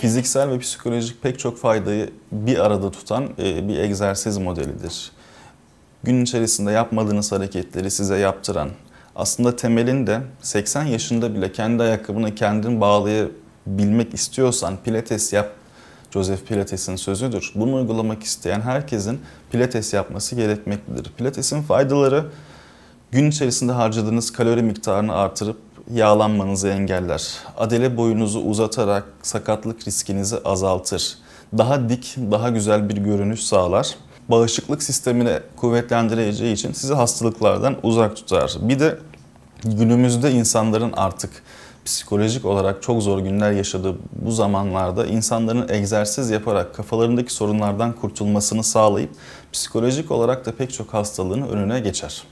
Fiziksel ve psikolojik pek çok faydayı bir arada tutan e, bir egzersiz modelidir. Gün içerisinde yapmadığınız hareketleri size yaptıran, aslında temelinde 80 yaşında bile kendi ayakkabını kendin bağlayabilmek istiyorsan pilates yap Joseph Pilates'in sözüdür. Bunu uygulamak isteyen herkesin pilates yapması gerekmektedir. Pilates'in faydaları gün içerisinde harcadığınız kalori miktarını artırıp yağlanmanızı engeller. Adele boyunuzu uzatarak sakatlık riskinizi azaltır. Daha dik, daha güzel bir görünüş sağlar. Bağışıklık sistemini kuvvetlendireceği için sizi hastalıklardan uzak tutar. Bir de günümüzde insanların artık psikolojik olarak çok zor günler yaşadığı bu zamanlarda insanların egzersiz yaparak kafalarındaki sorunlardan kurtulmasını sağlayıp psikolojik olarak da pek çok hastalığın önüne geçer.